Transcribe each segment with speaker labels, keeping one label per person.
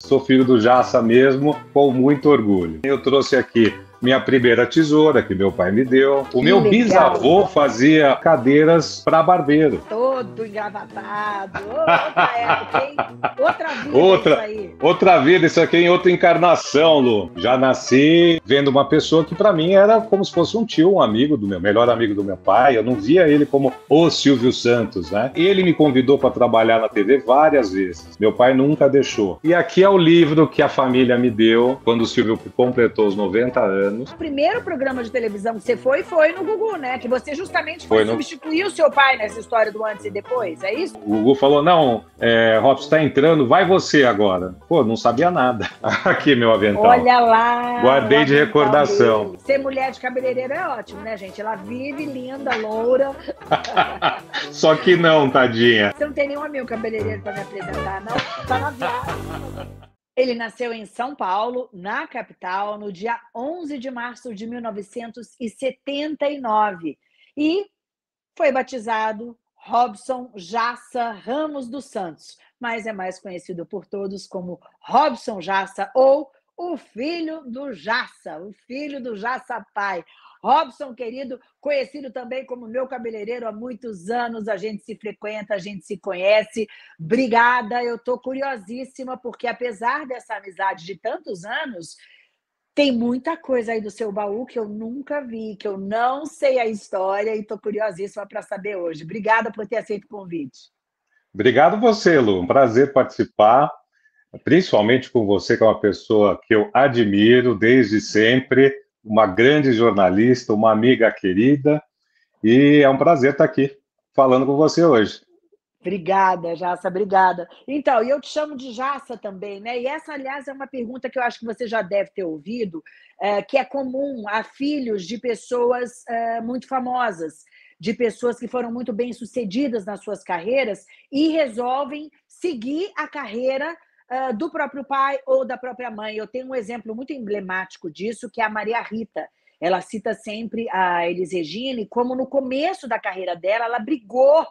Speaker 1: Sou filho do Jaça mesmo, com muito orgulho. Eu trouxe aqui minha primeira tesoura que meu pai me deu. O que meu legal. bisavô fazia cadeiras para barbeiro.
Speaker 2: Todo engravatado. Outra época, hein?
Speaker 1: Outra vida outra, isso aí. Outra vida, isso aqui é em outra encarnação, Lu. Já nasci vendo uma pessoa que para mim era como se fosse um tio, um amigo do meu, melhor amigo do meu pai. Eu não via ele como o Silvio Santos, né? Ele me convidou para trabalhar na TV várias vezes. Meu pai nunca deixou. E aqui é o livro que a família me deu quando o Silvio completou os 90 anos anos. O
Speaker 2: primeiro programa de televisão que você foi, foi no Gugu, né? Que você justamente foi, foi no... substituir o seu pai nessa história do antes e depois, é isso? O
Speaker 1: Gugu falou, não, é, Robson está entrando, vai você agora. Pô, não sabia nada. Aqui, meu avental. Olha
Speaker 2: lá. Guardei
Speaker 1: de recordação. Dele.
Speaker 2: Ser mulher de cabeleireira é ótimo, né, gente? Ela vive linda, loura.
Speaker 1: Só que não, tadinha. Você
Speaker 2: não tem nenhum amigo cabeleireiro para me apresentar, não? Tá na viagem. Ele nasceu em São Paulo, na capital, no dia 11 de março de 1979 e foi batizado Robson Jassa Ramos dos Santos, mas é mais conhecido por todos como Robson Jassa ou o filho do Jassa, o filho do Jassa Pai. Robson, querido, conhecido também como meu cabeleireiro há muitos anos, a gente se frequenta, a gente se conhece. Obrigada, eu estou curiosíssima, porque apesar dessa amizade de tantos anos, tem muita coisa aí do seu baú que eu nunca vi, que eu não sei a história e estou curiosíssima para saber hoje. Obrigada por ter aceito o convite.
Speaker 1: Obrigado você, Lu. Um prazer participar, principalmente com você, que é uma pessoa que eu admiro desde sempre uma grande jornalista, uma amiga querida, e é um prazer estar aqui falando com você hoje.
Speaker 2: Obrigada, Jassa, obrigada. Então, eu te chamo de Jassa também, né? E essa, aliás, é uma pergunta que eu acho que você já deve ter ouvido, é, que é comum a filhos de pessoas é, muito famosas, de pessoas que foram muito bem sucedidas nas suas carreiras e resolvem seguir a carreira ah, do próprio pai ou da própria mãe. Eu tenho um exemplo muito emblemático disso, que é a Maria Rita. Ela cita sempre a Elis Regina e como no começo da carreira dela, ela brigou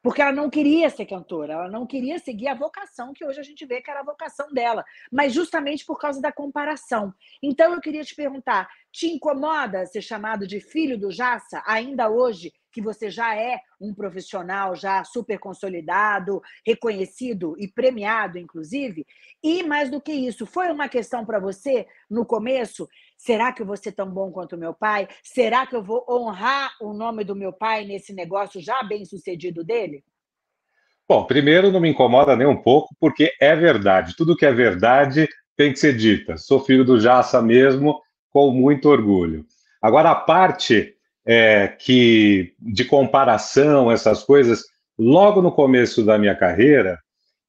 Speaker 2: porque ela não queria ser cantora, ela não queria seguir a vocação que hoje a gente vê que era a vocação dela, mas justamente por causa da comparação. Então eu queria te perguntar, te incomoda ser chamado de filho do Jassa ainda hoje que você já é um profissional já super consolidado, reconhecido e premiado, inclusive. E mais do que isso, foi uma questão para você no começo? Será que eu vou ser tão bom quanto meu pai? Será que eu vou honrar o nome do meu pai nesse negócio já bem sucedido dele?
Speaker 1: Bom, primeiro não me incomoda nem um pouco, porque é verdade. Tudo que é verdade tem que ser dita. Sou filho do Jaça mesmo, com muito orgulho. Agora, a parte é, que de comparação, essas coisas, logo no começo da minha carreira,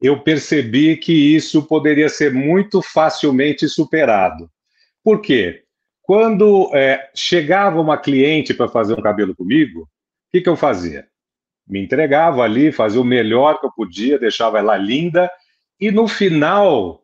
Speaker 1: eu percebi que isso poderia ser muito facilmente superado. Por quê? Quando é, chegava uma cliente para fazer um cabelo comigo, o que, que eu fazia? Me entregava ali, fazia o melhor que eu podia, deixava ela linda, e no final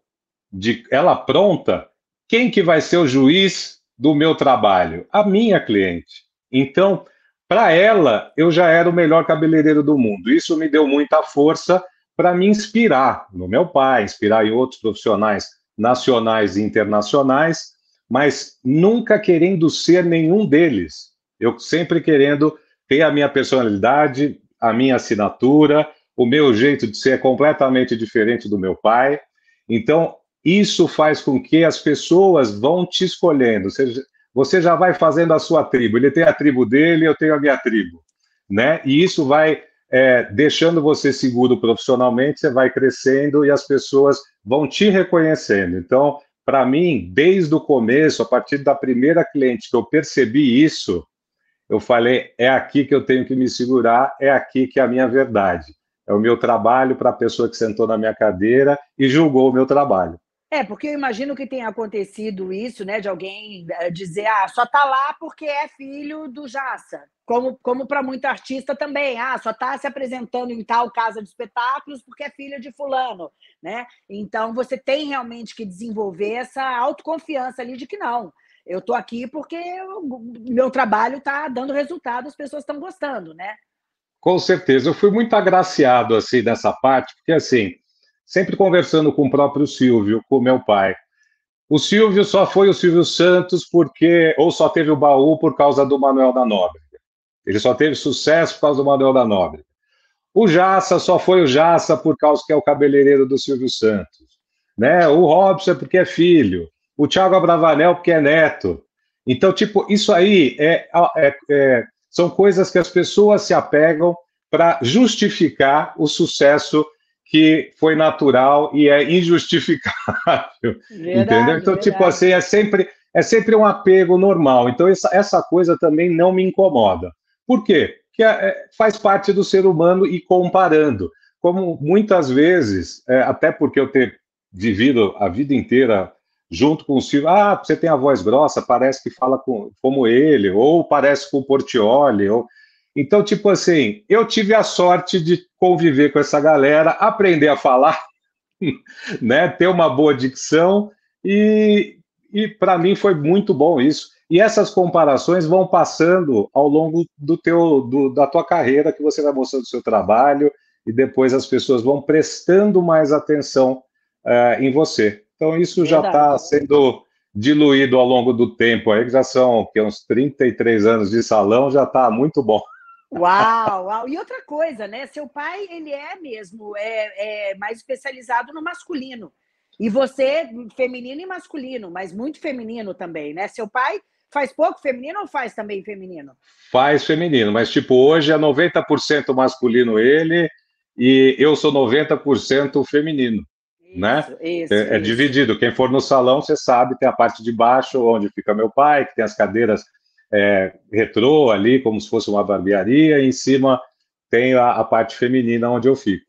Speaker 1: de ela pronta, quem que vai ser o juiz do meu trabalho? A minha cliente. Então, para ela, eu já era o melhor cabeleireiro do mundo. Isso me deu muita força para me inspirar no meu pai, inspirar em outros profissionais nacionais e internacionais, mas nunca querendo ser nenhum deles. Eu sempre querendo ter a minha personalidade, a minha assinatura, o meu jeito de ser completamente diferente do meu pai. Então, isso faz com que as pessoas vão te escolhendo, seja, você já vai fazendo a sua tribo. Ele tem a tribo dele, eu tenho a minha tribo, né? E isso vai é, deixando você seguro profissionalmente, você vai crescendo e as pessoas vão te reconhecendo. Então, para mim, desde o começo, a partir da primeira cliente que eu percebi isso, eu falei: é aqui que eu tenho que me segurar, é aqui que é a minha verdade. É o meu trabalho para a pessoa que sentou na minha cadeira e julgou o meu trabalho.
Speaker 2: É, porque eu imagino que tenha acontecido isso, né, de alguém eh, dizer, ah, só tá lá porque é filho do Jaça. Como, como para muita artista também, ah, só tá se apresentando em tal casa de espetáculos porque é filho de fulano, né? Então você tem realmente que desenvolver essa autoconfiança ali de que não. Eu tô aqui porque eu, meu trabalho tá dando resultado, as pessoas estão gostando, né?
Speaker 1: Com certeza, eu fui muito agraciado assim nessa parte, porque assim, sempre conversando com o próprio Silvio, com meu pai. O Silvio só foi o Silvio Santos porque, ou só teve o baú por causa do Manuel da Nóbrega. Ele só teve sucesso por causa do Manuel da Nóbrega. O Jaça só foi o Jaça por causa que é o cabeleireiro do Silvio Santos. Né? O Robson é porque é filho. O Thiago Abravanel porque é neto. Então, tipo, isso aí é, é, é são coisas que as pessoas se apegam para justificar o sucesso que foi natural e é injustificável. Verdade, entendeu? Então, tipo verdade. tipo assim, é sempre, é sempre um apego normal. Então, essa, essa coisa também não me incomoda. Por quê? Porque é, é faz parte do ser humano e comparando. Como muitas vezes, é, até porque eu ter vivido a vida inteira junto com o Silvio, ah, você tem a voz grossa, parece que fala com, como ele, ou parece com o Portioli, ou então, tipo assim, eu tive a sorte de conviver com essa galera, aprender a falar, né, ter uma boa dicção e, e para mim foi muito bom isso. E essas comparações vão passando ao longo do teu, do, da tua carreira, que você vai mostrando o seu trabalho e depois as pessoas vão prestando mais atenção uh, em você. Então isso já está sendo diluído ao longo do tempo, aí já são que uns 33 anos de salão, já está muito bom.
Speaker 2: Uau, uau! E outra coisa, né? Seu pai, ele é mesmo é, é mais especializado no masculino.
Speaker 1: E você,
Speaker 2: feminino e masculino, mas muito feminino também, né? Seu pai faz pouco feminino ou faz também feminino?
Speaker 1: Faz feminino, mas tipo, hoje é 90% masculino ele e eu sou 90% feminino, isso, né? Isso, é, é, isso. é dividido. Quem for no salão, você sabe, tem a parte de baixo onde fica meu pai, que tem as cadeiras é, retrô ali, como se fosse uma barbearia, e em cima tem a, a parte feminina onde eu fico.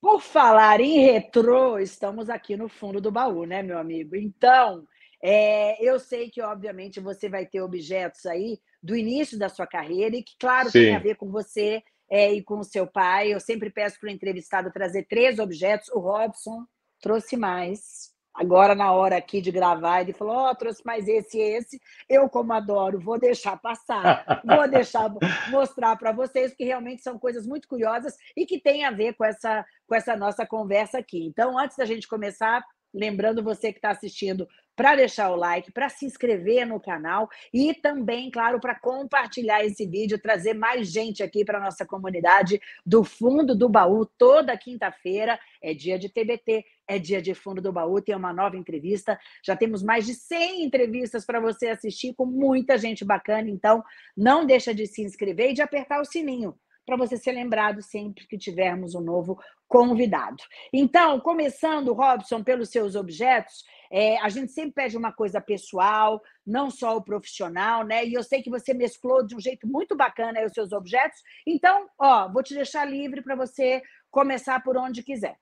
Speaker 2: Por falar em retrô, estamos aqui no fundo do baú, né, meu amigo? Então, é, eu sei que, obviamente, você vai ter objetos aí do início da sua carreira e que, claro, Sim. tem a ver com você é, e com o seu pai. Eu sempre peço para o entrevistado trazer três objetos. O Robson trouxe mais agora na hora aqui de gravar, ele falou: Ó, oh, trouxe mais esse esse. Eu, como adoro, vou deixar passar, vou deixar mostrar para vocês, que realmente são coisas muito curiosas e que tem a ver com essa, com essa nossa conversa aqui. Então, antes da gente começar, lembrando você que está assistindo para deixar o like, para se inscrever no canal e também, claro, para compartilhar esse vídeo, trazer mais gente aqui para nossa comunidade do Fundo do Baú toda quinta-feira, é dia de TBT é dia de fundo do baú, tem uma nova entrevista. Já temos mais de 100 entrevistas para você assistir com muita gente bacana, então não deixa de se inscrever e de apertar o sininho para você ser lembrado sempre que tivermos um novo convidado. Então, começando, Robson, pelos seus objetos, é, a gente sempre pede uma coisa pessoal, não só o profissional, né? E eu sei que você mesclou de um jeito muito bacana os seus objetos. Então, ó, vou te deixar livre para você começar por onde quiser.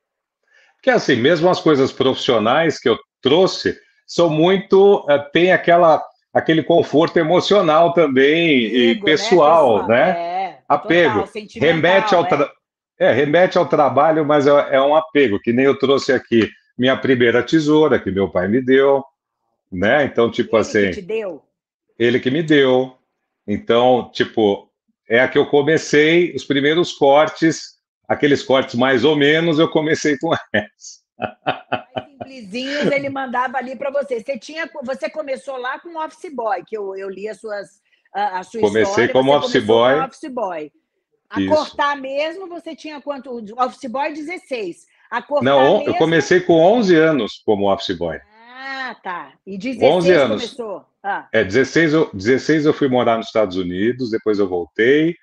Speaker 1: Porque assim, mesmo as coisas profissionais que eu trouxe são muito. Eh, tem aquela, aquele conforto emocional também Amigo, né, e pessoal, né? né? É, apego. Total, remete ao. É. é, remete ao trabalho, mas é, é um apego, que nem eu trouxe aqui minha primeira tesoura que meu pai me deu, né? Então, tipo ele assim. Que te deu? Ele que me deu. Então, tipo, é a que eu comecei os primeiros cortes aqueles cortes mais ou menos, eu comecei com essa. Mais
Speaker 2: simplesinhos ele mandava ali para você. Você tinha, você começou lá com Office Boy, que eu, eu li as suas, a, a sua comecei história. Como office boy. Com office boy.
Speaker 1: A cortar
Speaker 2: mesmo, você tinha quanto? Office Boy 16. A cortar Não, mesmo... eu comecei
Speaker 1: com 11 anos como Office Boy.
Speaker 2: Ah, tá. E 16 11 anos. começou. Ah.
Speaker 1: É, 16 eu, 16 eu fui morar nos Estados Unidos, depois eu voltei.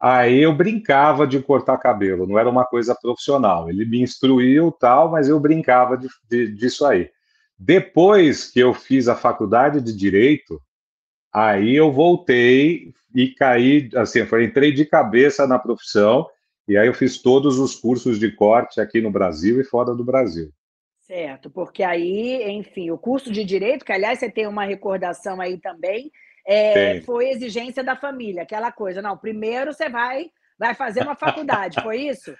Speaker 1: Aí eu brincava de cortar cabelo, não era uma coisa profissional. Ele me instruiu tal, mas eu brincava de, de, disso aí. Depois que eu fiz a faculdade de direito, aí eu voltei e caí, assim, foi, entrei de cabeça na profissão. E aí eu fiz todos os cursos de corte aqui no Brasil e fora do Brasil.
Speaker 2: Certo, porque aí, enfim, o curso de direito, que aliás você tem uma recordação aí também, é, foi exigência da família, aquela coisa. Não, primeiro você vai, vai fazer uma faculdade, foi
Speaker 1: isso?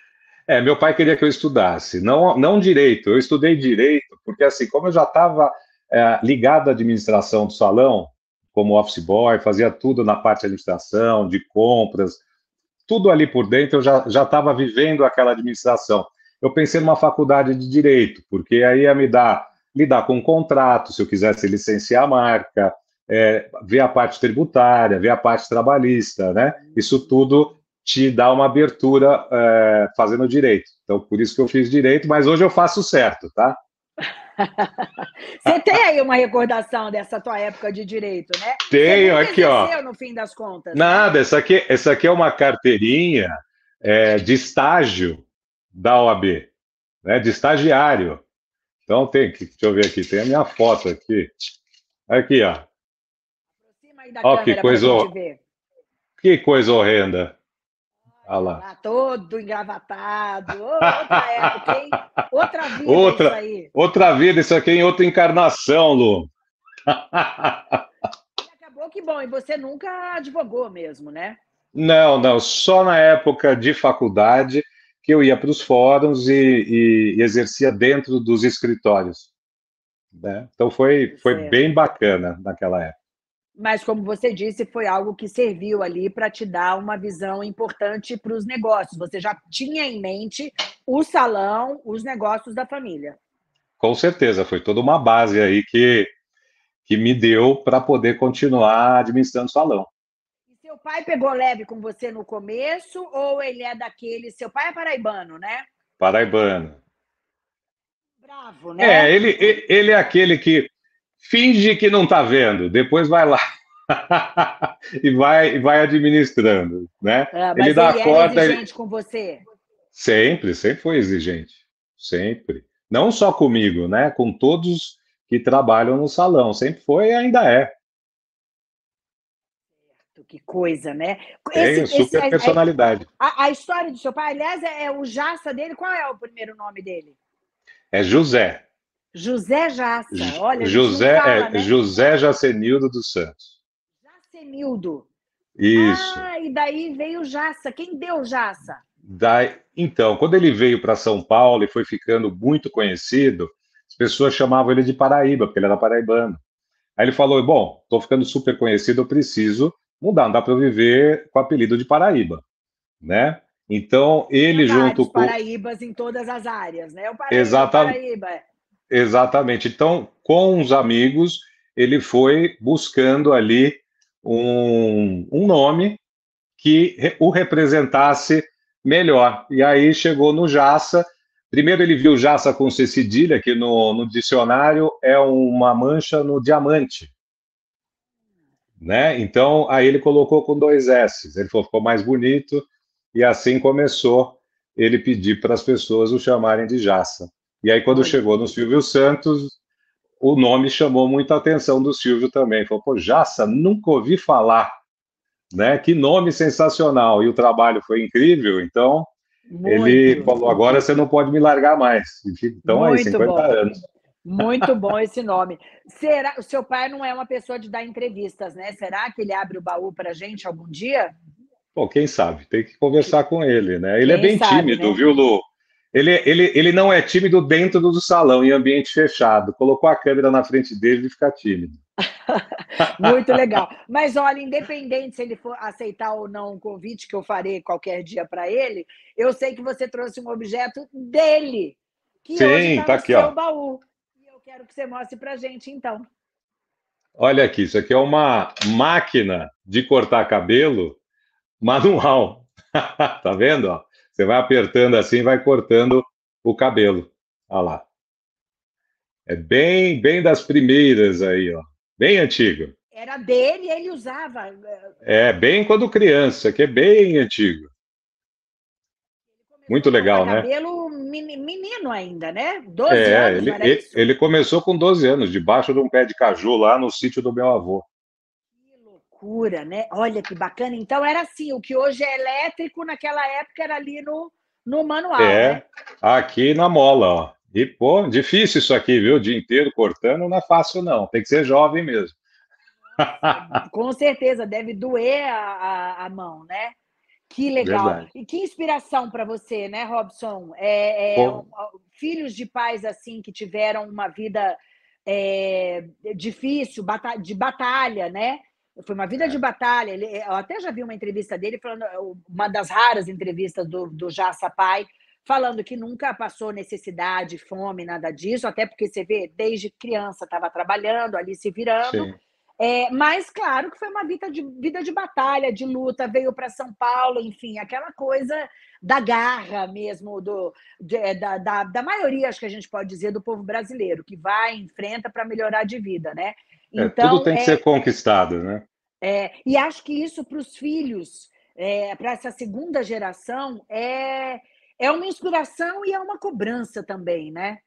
Speaker 1: É, meu pai queria que eu estudasse, não, não direito. Eu estudei direito, porque assim, como eu já estava é, ligado à administração do salão, como office boy, fazia tudo na parte de administração, de compras, tudo ali por dentro, eu já estava vivendo aquela administração. Eu pensei numa faculdade de direito, porque aí ia me dar lidar com um contrato, se eu quisesse licenciar a marca, é, ver a parte tributária, ver a parte trabalhista, né? Isso tudo te dá uma abertura é, fazendo direito. Então, por isso que eu fiz direito, mas hoje eu faço certo, tá?
Speaker 2: Você tem aí uma recordação dessa tua época de direito, né?
Speaker 1: Tenho, aqui, ó.
Speaker 2: no fim das contas.
Speaker 1: Né? Nada, essa, aqui, essa aqui é uma carteirinha é, de estágio da OAB, né? De estagiário. Então tem, deixa eu ver aqui, tem a minha foto aqui. Aqui, ó aí da oh, câmera que coisa, pra gente ver. Que coisa horrenda. lá.
Speaker 2: Ah, todo engravatado.
Speaker 1: Outra época, hein?
Speaker 2: Outra vida outra, isso aí.
Speaker 1: Outra vida, isso aqui é em outra encarnação, Lu.
Speaker 2: Acabou que bom, e você nunca advogou mesmo, né?
Speaker 1: Não, não, só na época de faculdade que eu ia para os fóruns e, e, exercia dentro dos escritórios. Né? Então foi, foi bem bacana naquela época
Speaker 2: mas como você disse, foi algo que serviu ali para te dar uma visão importante para os negócios. Você já tinha em mente o salão, os negócios da família.
Speaker 1: Com certeza, foi toda uma base aí que, que me deu para poder continuar administrando o salão.
Speaker 2: E seu pai pegou leve com você no começo ou ele é daquele. Seu pai é paraibano, né?
Speaker 1: Paraibano.
Speaker 2: Bravo, né? É, ele,
Speaker 1: ele é aquele que finge que não está vendo, depois vai lá e vai, vai administrando, né? Ah, ele dá ele a corda. É exigente
Speaker 2: ele... com você?
Speaker 1: Sempre, sempre foi exigente, sempre. Não só comigo, né? Com todos que trabalham no salão, sempre foi e ainda é.
Speaker 2: Que coisa, né? Tem, esse, super esse, é, é personalidade. A, a, história do seu pai, aliás, é, é o Jaça dele. Qual é o primeiro nome dele?
Speaker 1: É José.
Speaker 2: José Jaça, olha. José, fala, é, né?
Speaker 1: José Jacenildo dos Santos.
Speaker 2: Jacenildo. Isso. Ah, e daí veio Jaça. Quem deu Jaça?
Speaker 1: Daí, então, quando ele veio para São Paulo e foi ficando muito conhecido, as pessoas chamavam ele de Paraíba, porque ele era paraibano. Aí ele falou: Bom, estou ficando super conhecido, eu preciso mudar, não dá para viver com o apelido de Paraíba, né? Então, ele Verdade, junto com.
Speaker 2: Paraíbas em todas as áreas, né? O Paraíba, é Exatamente. Paraíba.
Speaker 1: Exatamente. Então, com os amigos, ele foi buscando ali um, um nome que o representasse melhor. E aí chegou no Jassa. Primeiro ele viu Jassa com C cedilha, que no, no dicionário é uma mancha no diamante. Né? Então, aí ele colocou com dois S. Ele falou, ficou mais bonito. E assim começou ele pedir para as pessoas o chamarem de Jassa. E aí, quando chegou no Silvio Santos, o nome chamou muita atenção do Silvio também. Falou, pô, Jassa, nunca ouvi falar, né? Que nome sensacional! E o trabalho foi incrível, então muito, ele falou, agora você não pode me largar mais. Então aí, 50 bom. anos.
Speaker 2: Muito bom esse nome. Será o seu pai não é uma pessoa de dar entrevistas, né? Será que ele abre o baú para a gente algum dia?
Speaker 1: Pô, quem sabe? Tem que conversar com ele, né? Ele é quem é bem sabe, tímido, né? viu, Lu? Ele, ele, ele não é tímido dentro do salão, em ambiente fechado. Colocou a câmera na frente dele e fica tímido.
Speaker 2: Muito legal. Mas olha, independente se ele for aceitar ou não o convite que eu farei qualquer dia para ele, eu sei que você trouxe um objeto dele.
Speaker 1: Que Sim, está tá, tá aqui, ó.
Speaker 2: baú. E eu quero que você mostre para gente, então.
Speaker 1: Olha aqui, isso aqui é uma máquina de cortar cabelo manual. tá vendo? Ó? Você vai apertando assim, vai cortando o cabelo. Olha lá. É bem, bem das primeiras aí, ó. Bem antigo.
Speaker 2: Era dele e ele usava.
Speaker 1: É, bem quando criança, que é bem antigo. Muito legal, né?
Speaker 2: Cabelo menino ainda, né? 12 é, anos, ele, ele,
Speaker 1: ele, começou com 12 anos, debaixo de um pé de caju lá no sítio do meu avô
Speaker 2: loucura, né? Olha que bacana. Então era assim, o que hoje é elétrico, naquela época era ali no, no manual. É, né?
Speaker 1: aqui na mola, ó. E, pô, difícil isso aqui, viu? O dia inteiro cortando, não é fácil, não. Tem que ser jovem mesmo.
Speaker 2: Com certeza, deve doer a, a, a mão, né? Que legal. Verdade. E que inspiração para você, né, Robson? É, é, filhos de pais assim que tiveram uma vida é, difícil, bata de batalha, né? Foi uma vida é. de batalha. Ele, eu até já vi uma entrevista dele falando, eh, uma das raras entrevistas do, do Jaça Pai, falando que nunca passou necessidade, fome, nada disso, até porque você vê, desde criança estava trabalhando, ali se virando. É, mas, claro, que foi uma vida de, vida de batalha, de luta, veio para São Paulo, enfim, aquela coisa da garra mesmo, do, de, eh, da, da, da maioria, acho que a gente pode dizer, do povo brasileiro, que vai, enfrenta para melhorar de vida, né?
Speaker 1: Então, é, tudo então, tem que é, ser conquistado, né?
Speaker 2: É, e acho que isso para os filhos, é, para essa segunda geração, é, é uma inspiração e é uma cobrança também, né?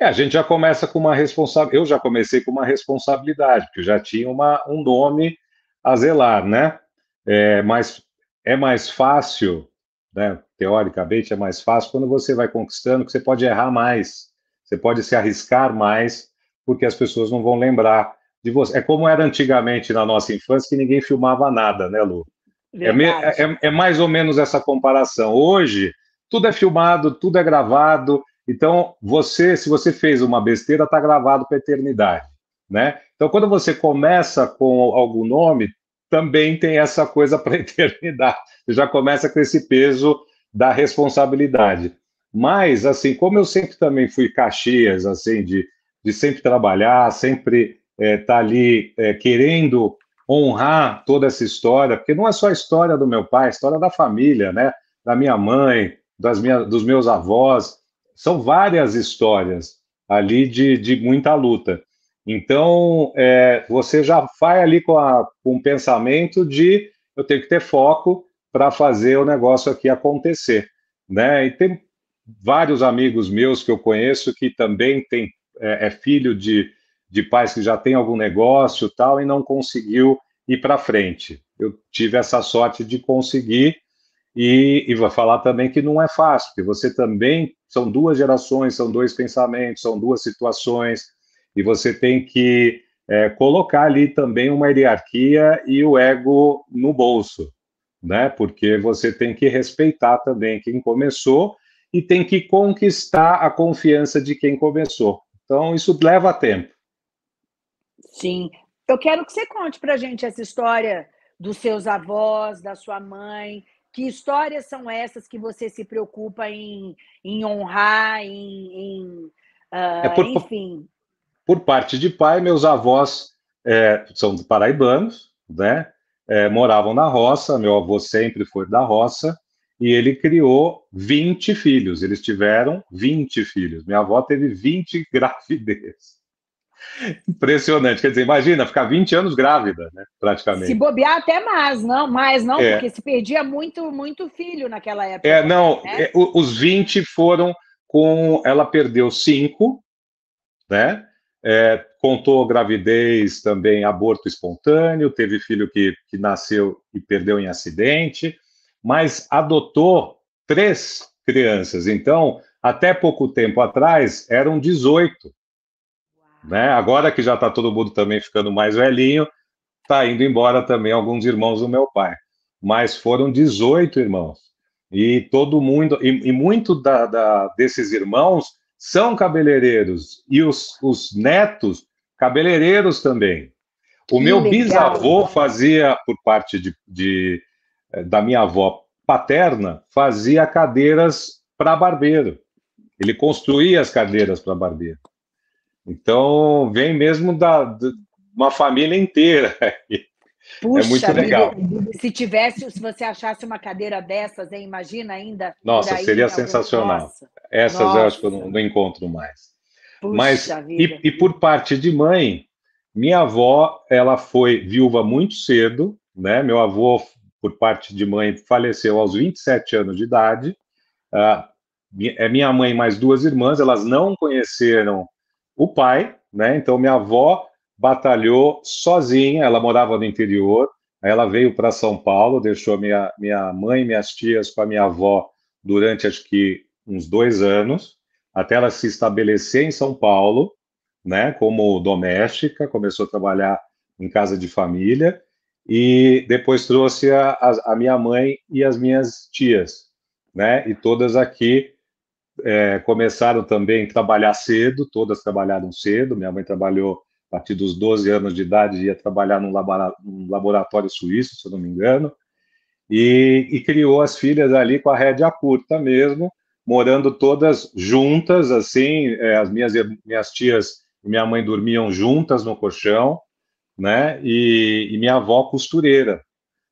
Speaker 1: É, a gente já começa com uma responsabilidade. Eu já comecei com uma responsabilidade, porque eu já tinha uma, um nome a zelar, né? É, mas é mais fácil, né? teoricamente é mais fácil quando você vai conquistando, que você pode errar mais, você pode se arriscar mais, porque as pessoas não vão lembrar de você. É como era antigamente na nossa infância, que ninguém filmava nada, né, Lu? É, é, é, é, mais ou menos essa comparação. Hoje, tudo é filmado, tudo é gravado. Então, você, se você fez uma besteira, está gravado para a eternidade, né? Então, quando você começa com algum nome, também tem essa coisa para a eternidade. Você já começa com esse peso da responsabilidade. Mas, assim, como eu sempre também fui caxias, assim, de de sempre trabalhar, sempre estar é, tá ali é, querendo honrar toda essa história, porque não é só a história do meu pai, a história da família, né? Da minha mãe, das minha, dos meus avós. São várias histórias ali de, de muita luta. Então, é, você já vai ali com, a, com um pensamento de eu tenho que ter foco para fazer o negócio aqui acontecer, né? E tem vários amigos meus que eu conheço que também têm é, é filho de, de pais que já tem algum negócio tal e não conseguiu ir para frente. Eu tive essa sorte de conseguir e, e vou falar também que não é fácil, porque você também são duas gerações, são dois pensamentos, são duas situações e você tem que é, colocar ali também uma hierarquia e o ego no bolso, né? Porque você tem que respeitar também quem começou e tem que conquistar a confiança de quem começou. Então, isso leva tempo.
Speaker 2: Sim. Eu quero que você conte para a gente essa história dos seus avós, da sua mãe. Que histórias são essas que você se preocupa em, em honrar, em, em uh, é por, enfim?
Speaker 1: Por parte de pai, meus avós é, são paraibanos, né? É, moravam na roça, meu avô sempre foi da roça, e ele criou 20 filhos. Eles tiveram 20 filhos. Minha avó teve 20 gravidez. Impressionante. Quer dizer, imagina ficar 20 anos grávida, né? Praticamente. Se
Speaker 2: bobear até mais, não, mais não, é. porque se perdia muito, muito filho naquela época.
Speaker 1: É, não, né? É, os 20 foram com ela perdeu 5, né? É, contou gravidez também, aborto espontâneo, teve filho que, que nasceu e perdeu em acidente, mas adotou três crianças. Então, até pouco tempo atrás, eram 18. Né? Agora que já está todo mundo também ficando mais velhinho, está indo embora também alguns irmãos do meu pai. Mas foram 18 irmãos. E todo mundo, e, e muito da, da, desses irmãos são cabeleireiros. E os, os netos, cabeleireiros também. O que meu legal. bisavô fazia, por parte de, de eh, da minha avó paterna fazia cadeiras para barbeiro. Ele construía as cadeiras para barbeiro. Então, vem mesmo da, uma família inteira. É Puxa, é muito legal. Amigo,
Speaker 2: se tivesse, se você achasse uma cadeira dessas, hein, imagina ainda. Nossa, aí, seria sensacional. Nossa. Essas Nossa. eu acho que
Speaker 1: eu não, não encontro mais.
Speaker 2: Puxa Mas e,
Speaker 1: e, por parte de mãe, minha avó, ela foi viúva muito cedo, né? Meu avô por parte de mãe faleceu aos 27 anos de idade. Ah, é minha mãe mais duas irmãs, elas não conheceram o pai, né? Então minha avó batalhou sozinha, ela morava no interior, aí ela veio para São Paulo, deixou minha, minha mãe e minhas tias com a minha avó durante acho que uns dois anos, até ela se estabelecer em São Paulo, né, como doméstica, começou a trabalhar em casa de família, e depois trouxe a, a, a minha mãe e as minhas tias, né? E todas aqui é, começaram também a trabalhar cedo, todas trabalharam cedo. Minha mãe trabalhou a partir dos 12 anos de idade, ia trabalhar num, labora, num laboratório suíço, se eu não me engano, e, e criou as filhas ali com a rédea curta mesmo, morando todas juntas, assim, é, as minhas, minhas tias e minha mãe dormiam juntas no colchão, né? E, e, minha avó costureira.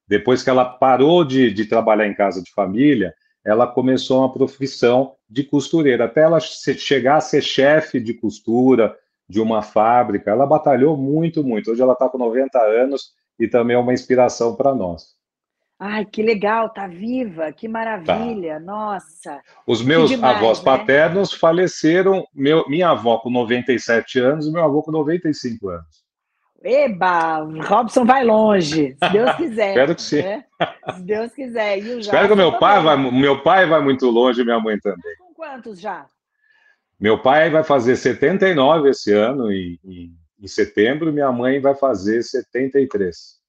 Speaker 1: Depois que ela parou de, de trabalhar em casa de família, ela começou uma profissão de costureira. Até ela chegar a ser chefe de costura de uma fábrica, ela batalhou muito, muito. Hoje ela está com 90 anos e também é uma inspiração para nós.
Speaker 2: Ai, que legal, tá viva, que maravilha, tá. nossa.
Speaker 1: Os meus demais, avós né? paternos faleceram, meu, minha avó com 97 anos, e meu avô com 95 anos.
Speaker 2: Eba,
Speaker 1: Robson vai longe, se Deus quiser. Espero que sim. Né?
Speaker 2: Se Deus quiser. E o Espero que o meu tá pai, vai,
Speaker 1: meu pai vai muito longe e minha mãe tá também. Com
Speaker 2: quantos já?
Speaker 1: Meu pai vai fazer 79 esse ano, em, em, em setembro, minha mãe vai fazer 73.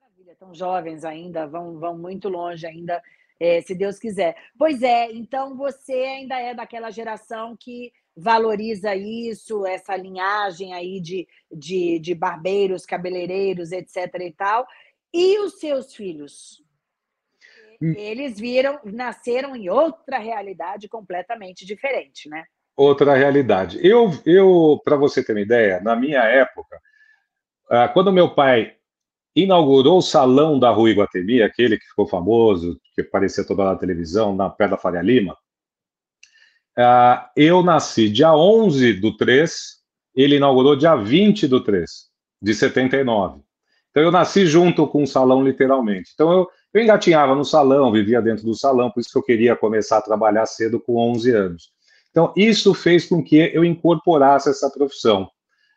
Speaker 2: Maravilha, tão jovens ainda, vão, vão muito longe ainda, é, se Deus quiser. Pois é, então você ainda é daquela geração que valoriza isso, essa linhagem aí de, de, de barbeiros, cabeleireiros, etc. e tal. E os seus filhos? Hum. Eles viram, nasceram em outra realidade completamente diferente, né?
Speaker 1: Outra realidade. Eu, eu para você ter uma ideia, na minha época, ah, quando meu pai inaugurou o salão da Rua Iguatemi, aquele que ficou famoso, que aparecia toda na televisão, na pé da Faria Lima, Uh, eu nasci dia 11 do 3, ele inaugurou dia 20 do 3, de 79. Então eu nasci junto com o salão, literalmente. Então eu, eu engatinhava no salão, vivia dentro do salão, por isso que eu queria começar a trabalhar cedo com 11 anos. Então isso fez com que eu incorporasse essa profissão.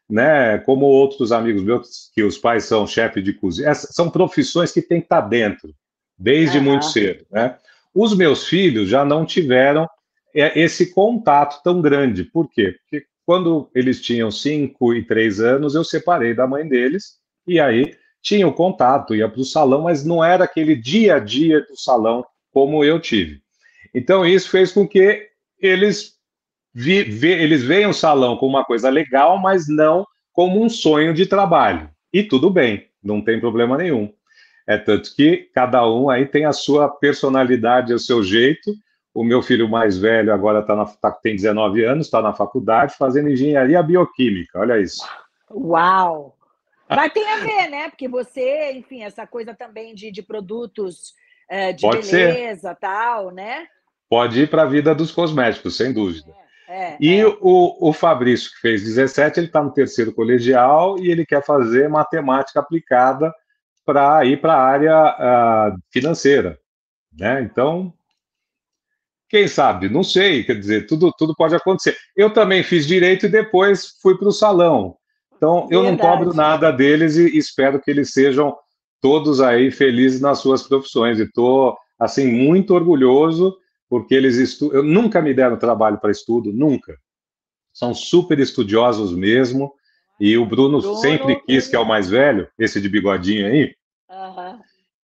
Speaker 1: Né, como outros amigos meus, que os pais são chefe de cozinha, Essas são profissões que tem que estar dentro, desde uhum. muito cedo. Né? Os meus filhos já não tiveram é esse contato tão grande. Por quê? Porque quando eles tinham 5 e 3 anos, eu separei da mãe deles e aí tinha o contato, ia para o salão, mas não era aquele dia a dia do salão como eu tive. Então, isso fez com que eles, vi, vi, eles vejam o salão como uma coisa legal, mas não como um sonho de trabalho. E tudo bem, não tem problema nenhum. É tanto que cada um aí tem a sua personalidade, o seu jeito, o meu filho mais velho agora tá, na, tá tem 19 anos, está na faculdade fazendo engenharia bioquímica. Olha isso.
Speaker 2: Uau! Mas tem a ver, né? Porque você, enfim, essa coisa também de, de produtos é, de Pode beleza, e tal, né?
Speaker 1: Pode ir para a vida dos cosméticos, sem dúvida. É, é, e é. O, o Fabrício, que fez 17, ele está no terceiro colegial e ele quer fazer matemática aplicada para ir para a área uh, financeira. Né? Então, quem sabe? Não sei, quer dizer, tudo, tudo pode acontecer. Eu também fiz direito e depois fui para o salão. Então, eu não cobro nada deles e espero que eles sejam todos aí felizes nas suas profissões. E estou, assim, muito orgulhoso, porque eles Eu Nunca me deram trabalho para estudo, nunca. São super estudiosos mesmo. E o Bruno, Bruno sempre quis, que é o mais velho, esse de bigodinho aí,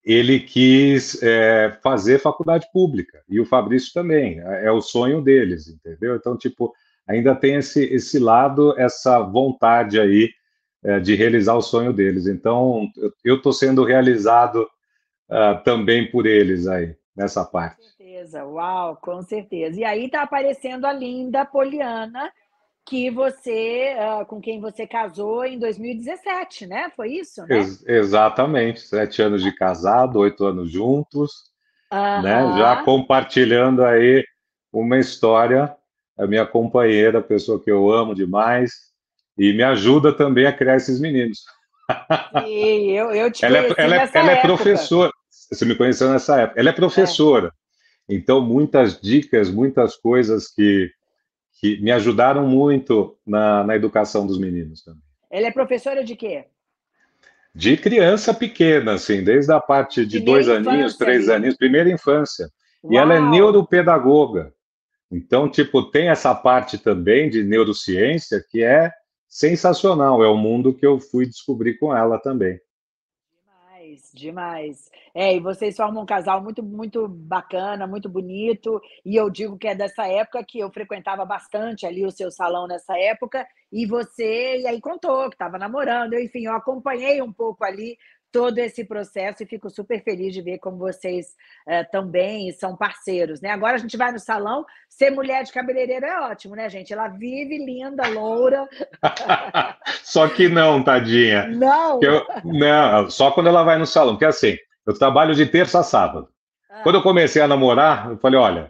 Speaker 1: ele quis é, fazer faculdade pública e o Fabrício também é, é o sonho deles, entendeu? Então tipo ainda tem esse esse lado, essa vontade aí é, de realizar o sonho deles. Então eu estou sendo realizado uh, também por eles aí nessa parte. Com
Speaker 2: certeza, uau, com certeza. E aí está aparecendo a linda Poliana que você, uh, com quem você casou em 2017, né? Foi isso? Né? Ex
Speaker 1: exatamente, sete anos de casado, oito anos juntos, né? Já compartilhando aí uma história, a minha companheira, a pessoa que eu amo demais e me ajuda também a criar esses meninos.
Speaker 2: E eu, eu te ela é, ela, ela é, é professora.
Speaker 1: Você me conheceu nessa época. Ela é, é. professora. É. Então muitas dicas, muitas coisas que que me ajudaram muito na, na educação dos meninos também.
Speaker 2: Ela é professora de quê?
Speaker 1: De criança pequena, assim, desde a parte de primeira dois infância, aninhos, três hein? Né? aninhos, primeira infância. Uau. E ela é neuropedagoga. Então, tipo, tem essa parte também de neurociência que é sensacional. É o mundo que eu fui descobrir com ela também
Speaker 2: demais. É, e vocês formam um casal muito, muito bacana, muito bonito. E eu digo que é dessa época que eu frequentava bastante ali o seu salão nessa época. E você, e aí contou que estava namorando. enfim, eu acompanhei um pouco ali todo esse processo e fico super feliz de ver como vocês é, eh, também são parceiros, né? Agora a gente vai no salão, ser mulher de cabeleireira é ótimo, né, gente? Ela vive linda, loura.
Speaker 1: só que não, tadinha.
Speaker 2: Não. Eu,
Speaker 1: não, só quando ela vai no salão, porque assim, eu trabalho de terça a sábado. Ah. Quando eu comecei a namorar, eu falei, olha,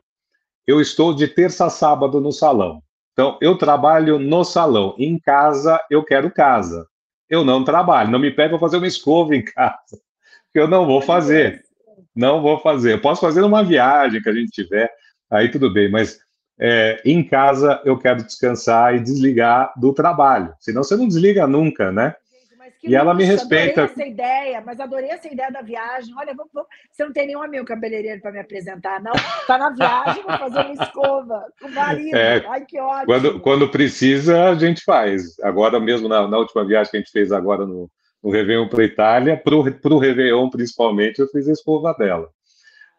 Speaker 1: eu estou de terça a sábado no salão. Então, eu trabalho no salão. Em casa, eu quero casa eu não trabalho. Não me pede para fazer uma escova em casa, que eu não vou fazer. Não vou fazer. Eu posso fazer numa viagem que a gente tiver, aí tudo bem, mas é, em casa eu quero descansar e desligar do trabalho. Senão você não desliga nunca, né? que e ela me respeita. Adorei essa
Speaker 2: ideia, mas adorei essa ideia da viagem. Olha, vamos, você não tem nenhum amigo cabeleireiro para me apresentar, não? Está na viagem, vou fazer uma escova com o marido. É, Ai, que ótimo. Quando,
Speaker 1: quando precisa, a gente faz. Agora mesmo, na, na última viagem que a gente fez agora no, no Réveillon para a Itália, para o Réveillon principalmente, eu fiz a escova dela.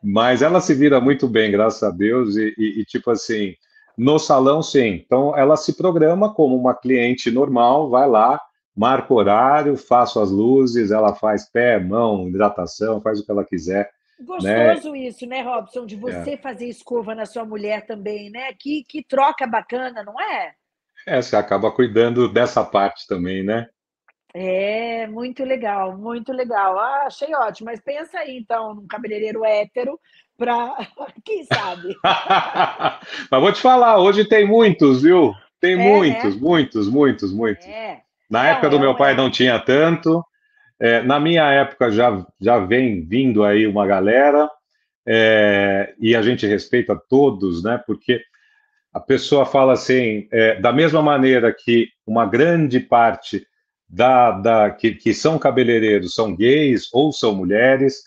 Speaker 1: Mas ela se vira muito bem, graças a Deus, e, e, e tipo assim, no salão, sim. Então, ela se programa como uma cliente normal, vai lá, marco horário, faço as luzes, ela faz pé, mão, hidratação, faz o que ela quiser. Gostoso
Speaker 2: né? isso, né, Robson? De é. você é. fazer escova na sua mulher também, né? Que, que troca bacana, não é?
Speaker 1: É, você acaba cuidando dessa parte também, né?
Speaker 2: É, muito legal, muito legal. Ah, achei ótimo. Mas pensa aí, então, num cabeleireiro hétero para... Quem sabe?
Speaker 1: Mas vou te falar, hoje tem muitos, viu? Tem é, né? muitos, é. muitos, muitos, muitos. É. Na época do meu pai não tinha tanto. É, na minha época já, já vem vindo aí uma galera é, e a gente respeita todos, né? Porque a pessoa fala assim, é, da mesma maneira que uma grande parte da, da que, que são cabeleireiros são gays ou são mulheres,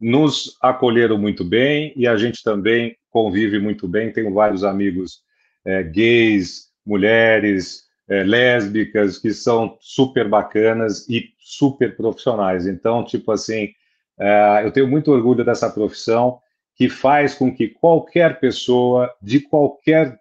Speaker 1: nos acolheram muito bem e a gente também convive muito bem. Tenho vários amigos é, gays, mulheres, é, lésbicas, que são super bacanas e super profissionais. Então, tipo assim, é, eu tenho muito orgulho dessa profissão que faz com que qualquer pessoa de qualquer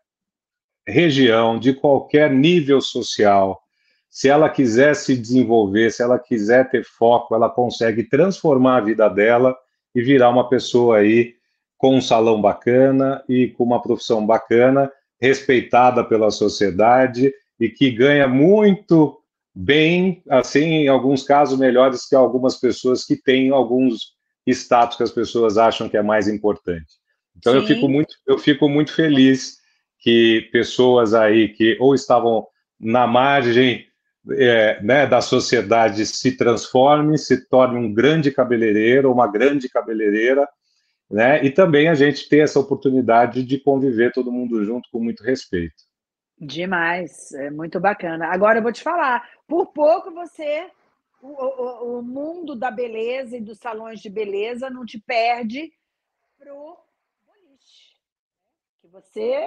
Speaker 1: região, de qualquer nível social, se ela quiser se desenvolver, se ela quiser ter foco, ela consegue transformar a vida dela e virar uma pessoa aí com um salão bacana e com uma profissão bacana, respeitada pela sociedade e que ganha muito bem, assim, em alguns casos melhores que algumas pessoas que têm alguns status que as pessoas acham que é mais importante. Então Sim. eu fico muito, eu fico muito feliz que pessoas aí que ou estavam na margem é, né, da sociedade se transforme, se torne um grande cabeleireiro, uma grande cabeleireira, né? E também a gente ter essa oportunidade de conviver todo mundo junto com muito respeito.
Speaker 2: Demais, é muito bacana. Agora eu vou te falar, por pouco você, o, o, o mundo da beleza e dos salões de beleza não te perde pro boliche. Né? Que você.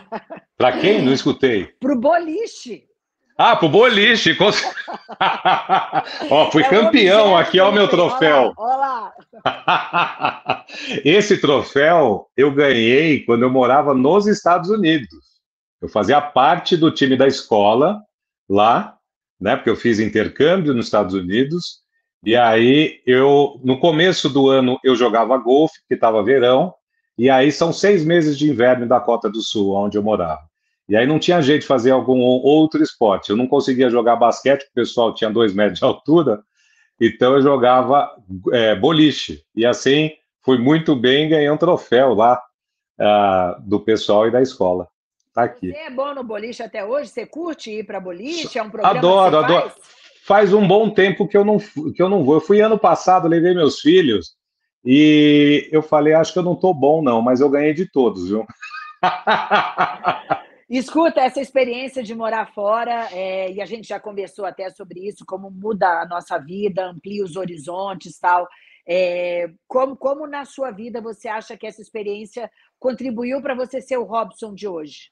Speaker 1: Para quem? Não escutei.
Speaker 2: pro boliche.
Speaker 1: Ah, pro boliche. Com... fui é campeão aqui, ó, o meu troféu. Olá. Esse troféu eu ganhei quando eu morava nos Estados Unidos. Eu fazia parte do time da escola lá, né? Porque eu fiz intercâmbio nos Estados Unidos. E aí eu, no começo do ano, eu jogava golfe, que estava verão. E aí são seis meses de inverno da Cota do Sul, onde eu morava. E aí não tinha jeito de fazer algum outro esporte. Eu não conseguia jogar basquete, porque o pessoal tinha dois metros de altura. Então eu jogava é, boliche. E assim fui muito bem, ganhei um troféu lá uh, do pessoal e da escola. Tá aqui. Você
Speaker 2: é bom no boliche até hoje? Você curte ir para boliche? É um programa Adoro, adoro. Faz?
Speaker 1: faz? um bom tempo que eu, não, que eu não vou. Eu fui ano passado, levei meus filhos e eu falei, acho que eu não estou bom não, mas eu ganhei de todos, viu?
Speaker 2: Escuta, essa experiência de morar fora, é, e a gente já conversou até sobre isso, como muda a nossa vida, amplia os horizontes tal. É, como, como na sua vida você acha que essa experiência contribuiu para você ser o Robson de hoje?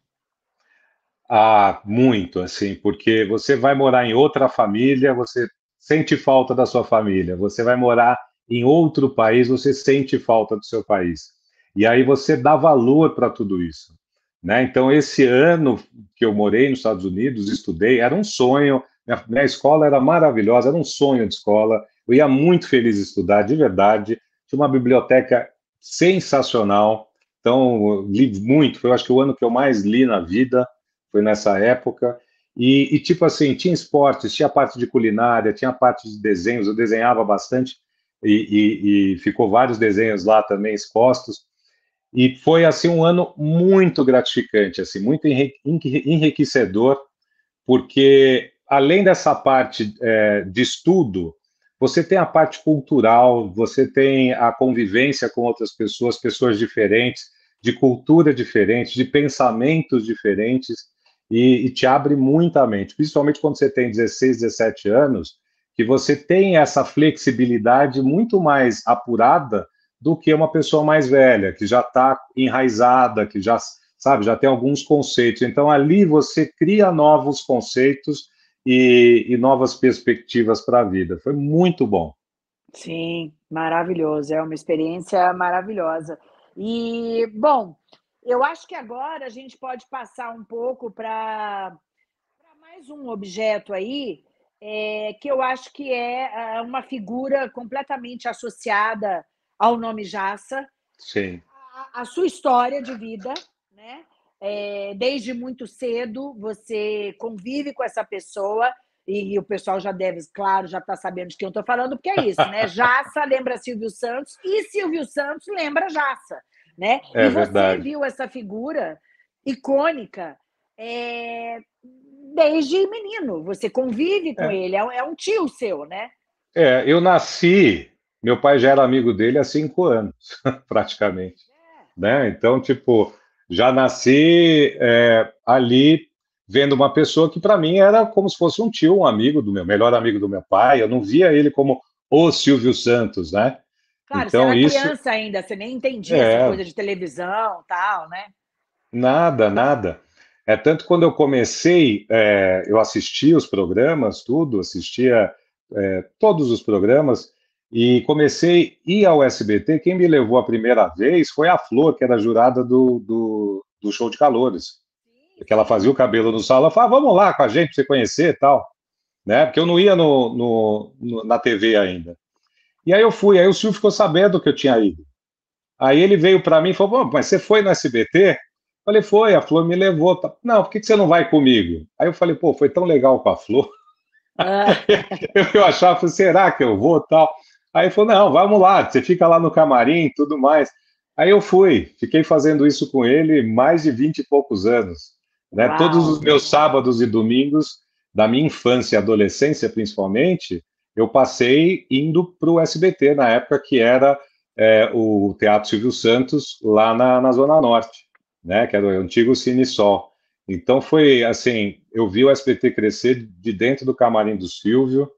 Speaker 1: Ah, muito, assim, porque você vai morar em outra família, você sente falta da sua família. Você vai morar em outro país, você sente falta do seu país. E aí você dá valor para tudo isso. Né? Então, esse ano que eu morei nos Estados Unidos, estudei, era um sonho. Minha, minha escola era maravilhosa, era um sonho de escola. Eu ia muito feliz estudar, de verdade. Tinha uma biblioteca sensacional. Então, li muito. Foi, eu acho que, o ano que eu mais li na vida foi nessa época. E, e, tipo assim, tinha esportes, tinha a parte de culinária, tinha a parte de desenhos, eu desenhava bastante e, e, e ficou vários desenhos lá também expostos. E foi assim um ano muito gratificante, assim, muito enriquecedor, porque além dessa parte é, de estudo, você tem a parte cultural, você tem a convivência com outras pessoas, pessoas diferentes, de cultura diferente, de pensamentos diferentes e, e te abre muita mente, principalmente quando você tem 16, 17 anos, que você tem essa flexibilidade muito mais apurada do que uma pessoa mais velha, que já está enraizada, que já sabe, já tem alguns conceitos. Então ali você cria novos conceitos e, e novas perspectivas para a vida. Foi muito bom.
Speaker 2: Sim, maravilhoso. É uma experiência maravilhosa. E bom, eu acho que agora a gente pode passar um pouco para mais um objeto aí, é, que eu acho que é, é uma figura completamente associada ao nome Jassa. Sim. A, a sua história de vida, né? É, desde muito cedo você convive com essa pessoa e, e o pessoal já deve, claro, já está sabendo de quem eu estou falando, porque é isso, né? Jassa lembra Silvio Santos e Silvio Santos lembra Jassa né? É e você viu essa figura icônica é, desde menino. Você convive com é. ele, é, é, um tio seu, né?
Speaker 1: É, eu nasci, meu pai já era amigo dele há cinco anos, praticamente. É. Né? Então, tipo, já nasci é, ali vendo uma pessoa que para mim era como se fosse um tio, um amigo do meu melhor amigo do meu pai. Eu não via ele como o Silvio Santos, né?
Speaker 2: Claro, então, você era isso... criança ainda, você nem entendia é... essa coisa de televisão tal, né?
Speaker 1: Nada, nada. É tanto quando eu comecei, é, eu assistia os programas, tudo, assistia é, todos os programas, e comecei a ir ao SBT. Quem me levou a primeira vez foi a Flor, que era jurada do, do, do show de calores. Que ela fazia o cabelo no salão, falava, vamos lá com a gente para você conhecer e tal. Né? Porque eu não ia no, no, no, na TV ainda. E aí eu fui, aí o Silvio ficou sabendo que eu tinha ido. Aí ele veio para mim e falou: mas você foi no SBT? Falei, foi, a Flor me levou. Não, por que, você não vai comigo? Aí eu falei, pô, foi tão legal com a Flor. Ah. eu achava, será que eu vou tal? Aí ele falou, não, vamos lá, você fica lá no camarim tudo mais. Aí eu fui, fiquei fazendo isso com ele mais de vinte e poucos anos. Né? Todos os meus sábados e domingos, da minha infância e adolescência principalmente, eu passei indo para o SBT na época que era é, o Teatro Silvio Santos lá na, na Zona Norte, né? Que era o antigo Cine Sol. Então foi assim, eu vi o SBT crescer de dentro do camarim do Silvio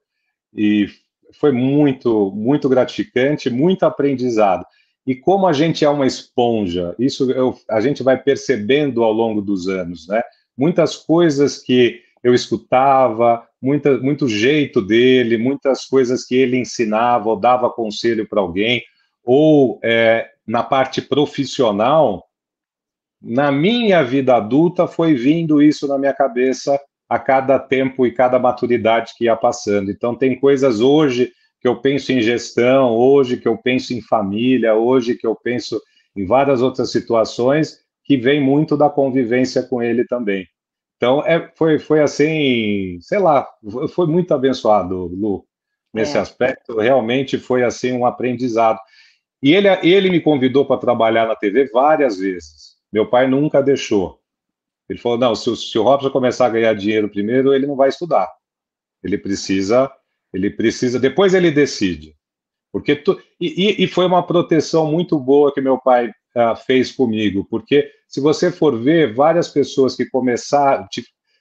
Speaker 1: e foi muito, muito gratificante, muito aprendizado. E como a gente é uma esponja, isso eu, a gente vai percebendo ao longo dos anos, né? Muitas coisas que eu escutava, muita, muito jeito dele, muitas coisas que ele ensinava ou dava conselho para alguém, ou é, na parte profissional, na minha vida adulta foi vindo isso na minha cabeça a cada tempo e cada maturidade que ia passando. Então, tem coisas hoje que eu penso em gestão, hoje que eu penso em família, hoje que eu penso em várias outras situações que vem muito da convivência com ele também. Então, é, foi, foi assim, sei lá, foi muito abençoado, Lu, nesse é. aspecto. Realmente foi assim um aprendizado. E ele, ele me convidou para trabalhar na TV várias vezes. Meu pai nunca deixou. Ele falou: não, se o, se o Robson começar a ganhar dinheiro primeiro, ele não vai estudar. Ele precisa, ele precisa, depois ele decide. Porque tu, e, e foi uma proteção muito boa que meu pai uh, fez comigo, porque se você for ver, várias pessoas que começaram,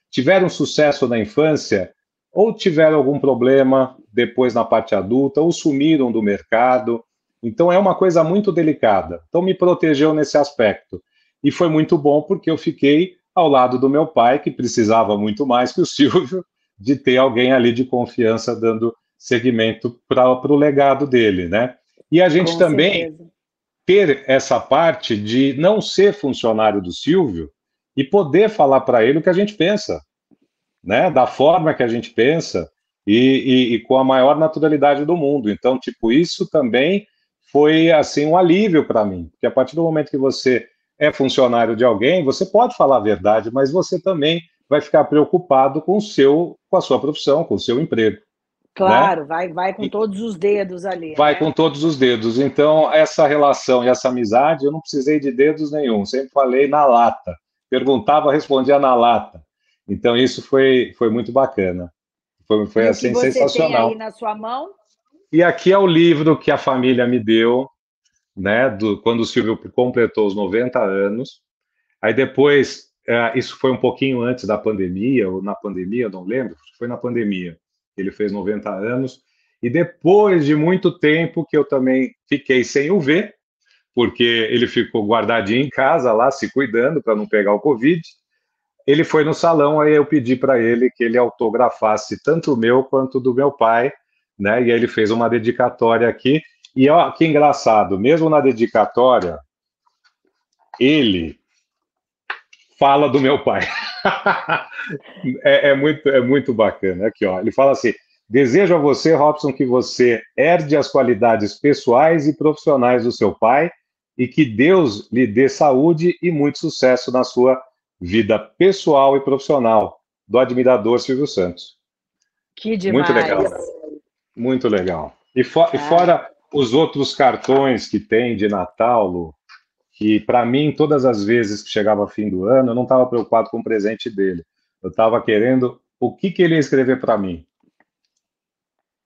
Speaker 1: tiveram sucesso na infância, ou tiveram algum problema depois na parte adulta, ou sumiram do mercado. Então é uma coisa muito delicada. Então me protegeu nesse aspecto. E foi muito bom porque eu fiquei ao lado do meu pai, que precisava muito mais que o Silvio, de ter alguém ali de confiança dando seguimento para o legado dele, né? E a gente Com também certeza ter essa parte de não ser funcionário do Silvio e poder falar para ele o que a gente pensa, né? Da forma que a gente pensa e, e, e, com a maior naturalidade do mundo. Então, tipo, isso também foi assim um alívio para mim, porque a partir do momento que você é funcionário de alguém, você pode falar a verdade, mas você também vai ficar preocupado com o seu, com a sua profissão, com o seu emprego. Claro,
Speaker 2: né? vai, vai com todos os dedos ali.
Speaker 1: Vai né? com todos os dedos. Então, essa relação e essa amizade, eu não precisei de dedos nenhum. Sempre falei na lata. Perguntava, respondia na lata. Então, isso foi, foi muito bacana. Foi, foi e assim, você sensacional. Tem aí
Speaker 2: na sua mão?
Speaker 1: E aqui é o livro que a família me deu, né? Do, quando o Silvio completou os 90 anos. Aí depois, eh, isso foi um pouquinho antes da pandemia, ou na pandemia, não lembro, foi na pandemia ele fez 90 anos. E depois de muito tempo que eu também fiquei sem o ver, porque ele ficou guardadinho em casa lá, se cuidando para não pegar o Covid. Ele foi no salão, aí eu pedi para ele que ele autografasse tanto o meu quanto o do meu pai, né? E aí ele fez uma dedicatória aqui. E ó, que engraçado, mesmo na dedicatória, ele fala do meu pai. é, é, muito, é muito bacana. Aqui, ó, ele fala assim: desejo a você, Robson, que você herde as qualidades pessoais e profissionais do seu pai e que Deus lhe dê saúde e muito sucesso na sua vida pessoal e profissional. Do admirador Silvio Santos. Que demais. Muito legal. Né? Muito legal. E, fo e fora os outros cartões que tem de Natal, Lu, que para mim, todas as vezes que chegava fim do ano, eu não estava preocupado com o presente dele. Eu estava querendo o que, que ele ia escrever para mim.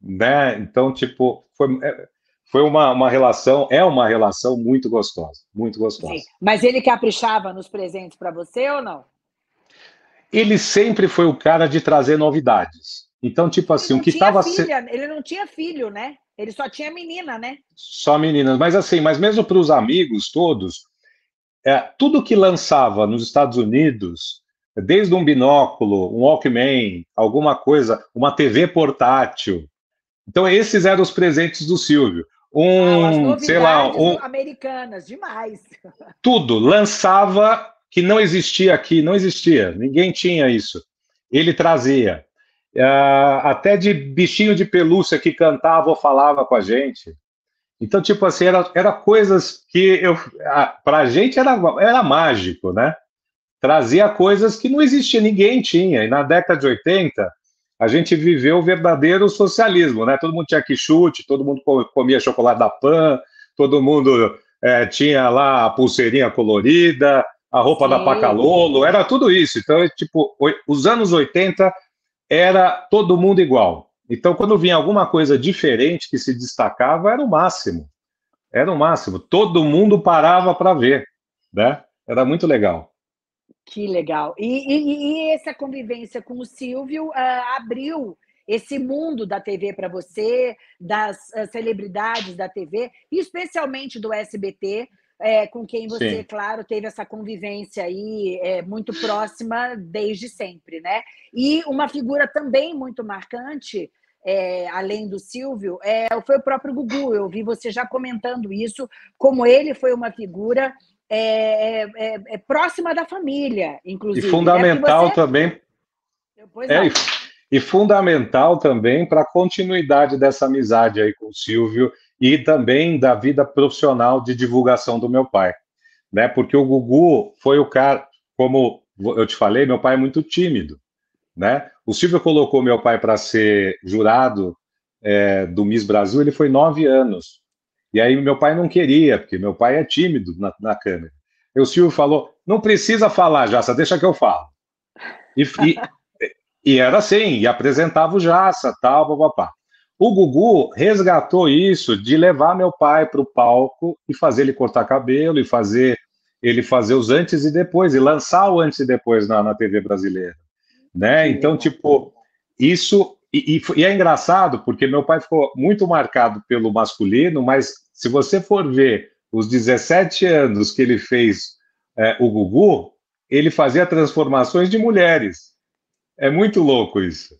Speaker 1: Né? Então, tipo, foi, é, foi uma, uma relação, é uma relação muito gostosa, muito gostosa. Sim.
Speaker 2: Mas ele caprichava nos presentes para você ou não?
Speaker 1: Ele sempre foi o cara de trazer novidades. Então, tipo assim, o que estava. Se...
Speaker 2: Ele não tinha filho, né? Ele só tinha menina, né?
Speaker 1: Só meninas. Mas assim, mas mesmo para os amigos todos, é, tudo que lançava nos Estados Unidos, desde um binóculo, um Walkman, alguma coisa, uma TV portátil. Então, esses eram os presentes do Silvio. Um, ah, sei lá, um.
Speaker 2: Americanas, demais.
Speaker 1: Tudo. Lançava que não existia aqui, não existia. Ninguém tinha isso. Ele trazia. Ah, até de bichinho de pelúcia que cantava ou falava com a gente. Então, tipo assim, era, era coisas que eu, para a gente era, era mágico, né? Trazia coisas que não existia, ninguém tinha. E na década de 80, a gente viveu o verdadeiro socialismo, né? Todo mundo tinha que chute, todo mundo comia chocolate da Pan, todo mundo é, tinha lá a pulseirinha colorida, a roupa Sim. da Pacalolo, era tudo isso. Então, tipo, os anos 80 era todo mundo igual. Então, quando vinha alguma coisa diferente que se destacava, era o máximo. Era o máximo. Todo mundo parava para ver, né? Era muito legal.
Speaker 2: Que legal. E, e, e essa convivência com o Silvio uh, abriu esse mundo da TV para você, das ah, celebridades da TV, especialmente do SBT, é, com quem você, Sim. claro, teve essa convivência aí é, muito próxima desde sempre, né? E uma figura também muito marcante, é, além do Silvio, é, foi o próprio Gugu. Eu vi você já comentando isso, como ele foi uma figura é, é, é, próxima da família, inclusive. Né? E fundamental você...
Speaker 1: também. Pois é, e fundamental também para a continuidade dessa amizade aí com o Silvio e também da vida profissional de divulgação do meu pai, né? Porque o Gugu foi o cara, como eu te falei, meu pai é muito tímido, né? O Silvio colocou meu pai para ser jurado é, do Miss Brasil, ele foi nove anos. E aí meu pai não queria, porque meu pai é tímido na, na câmera. E o Silvio falou: não precisa falar, Jassa, deixa que eu falo. E, e, e era assim, e apresentava o Jassa, tal, papapá. O Gugu resgatou isso de levar meu pai para o palco e fazer ele cortar cabelo e fazer ele fazer os antes e depois e lançar o antes e depois na, na TV brasileira, né? Então tipo isso e, e, e é engraçado porque meu pai ficou muito marcado pelo masculino, mas se você for ver os 17 anos que ele fez é, o Gugu, ele fazia transformações de mulheres. É muito louco isso.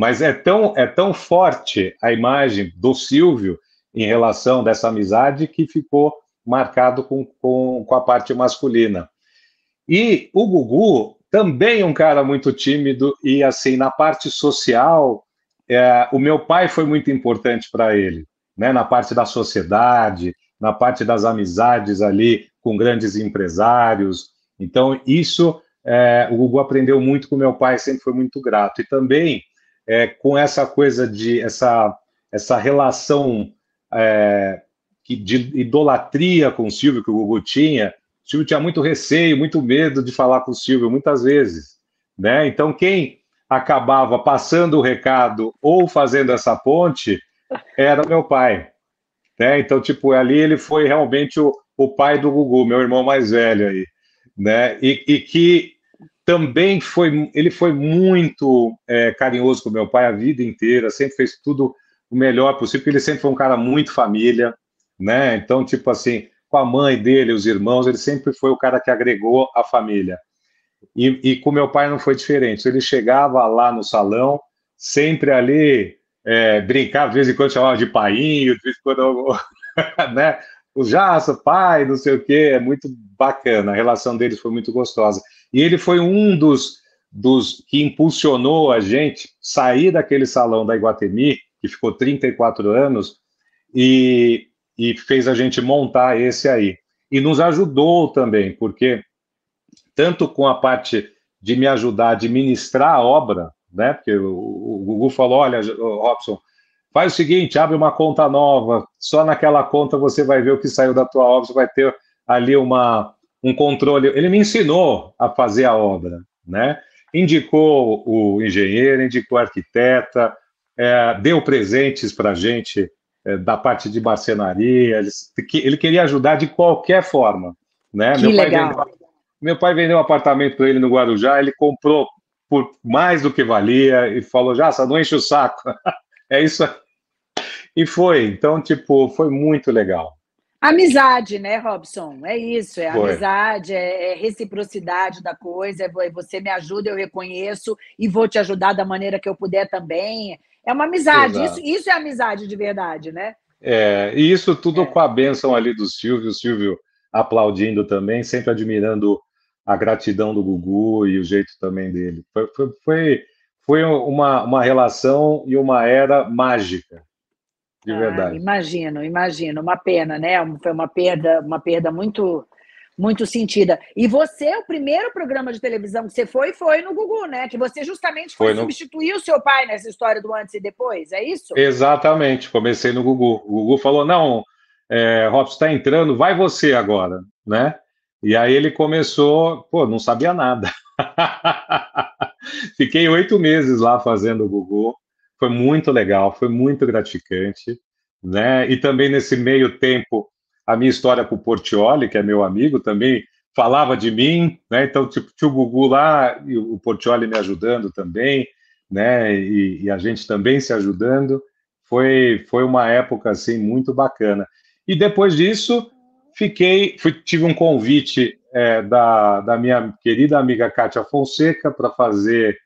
Speaker 1: Mas é tão, é tão forte a imagem do Silvio em relação dessa amizade que ficou marcado com, com, com a parte masculina. E o Gugu também um cara muito tímido e assim na parte social é, o meu pai foi muito importante para ele, né? Na parte da sociedade, na parte das amizades ali com grandes empresários. Então isso é, o Gugu aprendeu muito com meu pai, sempre foi muito grato. E também é, com essa coisa de essa, essa relação é, de idolatria com o Silvio que o Gugu tinha. O Silvio tinha muito receio, muito medo de falar com o Silvio muitas vezes, né? Então quem acabava passando o recado ou fazendo essa ponte era meu pai, né? Então tipo ali ele foi realmente o, o pai do Gugu, meu irmão mais velho aí, né? E, e que também foi, ele foi muito é, carinhoso com meu pai a vida inteira, sempre fez tudo o melhor possível, porque ele sempre foi um cara muito família, né? Então, tipo assim, com a mãe dele, os irmãos, ele sempre foi o cara que agregou a família. E, e com meu pai não foi diferente. Ele chegava lá no salão, sempre ali, é, brincava, de vez em quando chamava de paiinho de vez em quando, né? O Jaça, pai, não sei o quê, é muito bacana. A relação deles foi muito gostosa. E ele foi um dos, dos que impulsionou a gente sair daquele salão da Iguatemi, que ficou 34 anos, e, e fez a gente montar esse aí. E nos ajudou também, porque tanto com a parte de me ajudar a administrar a obra, né? Porque o, o, Gugu falou: olha, Robson, faz o seguinte, abre uma conta nova, só naquela conta você vai ver o que saiu da tua obra, você vai ter ali uma, um controle. Ele me ensinou a fazer a obra, né? Indicou o engenheiro, indicou a arquiteta, é, deu presentes para a gente é, da parte de marcenaria. Ele, ele, queria ajudar de qualquer forma, né? Que meu legal. Pai vendeu, meu pai vendeu um apartamento para ele no Guarujá. Ele comprou por mais do que valia e falou: já, só não enche o saco. é isso. Aí. E foi. Então, tipo, foi muito legal
Speaker 2: Amizade, né, Robson? É isso, é Foi. amizade, é, é, reciprocidade da coisa, é, é você me ajuda, eu reconheço e vou te ajudar da maneira que eu puder também. É uma amizade, isso, isso, é amizade de verdade, né?
Speaker 1: É, e isso tudo é. com a bênção ali do Silvio, o Silvio aplaudindo também, sempre admirando a gratidão do Gugu e o jeito também dele. Foi, foi, foi, uma, uma relação e uma era mágica. De ah, verdade. Ah,
Speaker 2: imagino, imagino. Uma pena, né? Foi uma perda, uma perda muito muito sentida. E você, o primeiro programa de televisão que você foi, foi no Gugu, né? Que você justamente foi, foi no... substituir o seu pai nessa história do antes e depois, é isso?
Speaker 1: Exatamente, comecei no Gugu. O Gugu falou, não, é, Robson está entrando, vai você agora, né? E aí ele começou, pô, não sabia nada. Fiquei oito meses lá fazendo o Gugu, foi muito legal, foi muito gratificante. Né? E também nesse meio tempo, a minha história com o Portioli, que é meu amigo, também falava de mim, né? Então, tipo, tinha o Gugu lá e o Portioli me ajudando também, né? E, e, a gente também se ajudando. Foi, foi uma época, assim, muito bacana. E depois disso, fiquei, fui, tive um convite é, da, da minha querida amiga Kátia Fonseca para fazer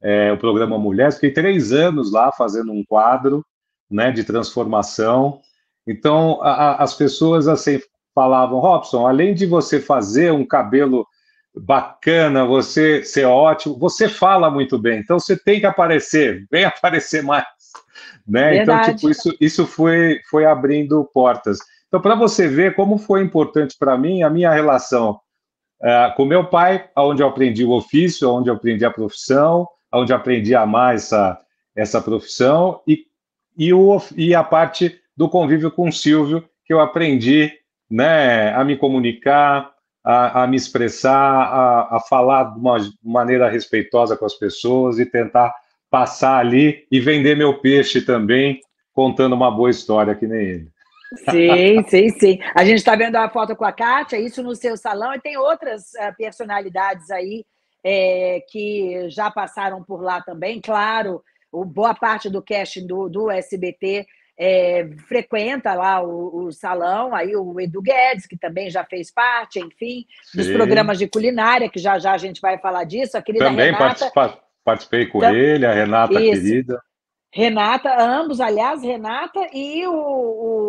Speaker 1: é, o programa Mulheres, fiquei três anos lá fazendo um quadro né, de transformação. Então, a, a, as pessoas assim falavam, Robson, além de você fazer um cabelo bacana, você ser ótimo, você fala muito bem, então você tem que aparecer, vem aparecer mais. Né? Então, tipo, isso, isso foi, foi abrindo portas. Então, para você ver como foi importante para mim a minha relação uh, com meu pai, onde eu aprendi o ofício, onde eu aprendi a profissão, onde aprendi a amar essa, essa profissão, e, e, o, e a parte do convívio com o Silvio, que eu aprendi né, a me comunicar, a, a me expressar, a, a falar de uma maneira respeitosa com as pessoas e tentar passar ali e vender meu peixe também, contando uma boa história que nem ele.
Speaker 2: Sim, sim, sim. A gente está vendo a foto com a Kátia, isso no seu salão, e tem outras eh, personalidades aí é, que já passaram por lá também. Claro, o, boa parte do casting do, do SBT é, frequenta lá o, o, salão, aí o Edu Guedes, que também já fez parte, enfim, dos programas de culinária, que já já a gente vai falar disso. A querida também Renata,
Speaker 1: participa, participei com tam, ele, a Renata isso. querida.
Speaker 2: Renata, ambos, aliás, Renata e o, o